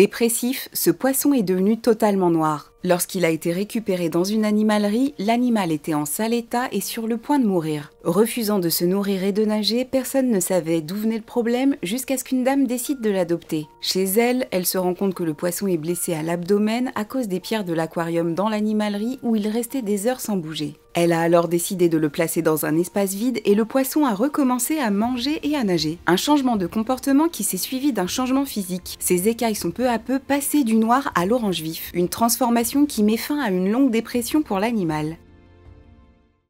Dépressif, ce poisson est devenu totalement noir. Lorsqu'il a été récupéré dans une animalerie, l'animal était en sale état et sur le point de mourir. Refusant de se nourrir et de nager, personne ne savait d'où venait le problème jusqu'à ce qu'une dame décide de l'adopter. Chez elle, elle se rend compte que le poisson est blessé à l'abdomen à cause des pierres de l'aquarium dans l'animalerie où il restait des heures sans bouger. Elle a alors décidé de le placer dans un espace vide et le poisson a recommencé à manger et à nager. Un changement de comportement qui s'est suivi d'un changement physique. Ses écailles sont peu à peu passées du noir à l'orange vif. Une transformation qui met fin à une longue dépression pour l'animal.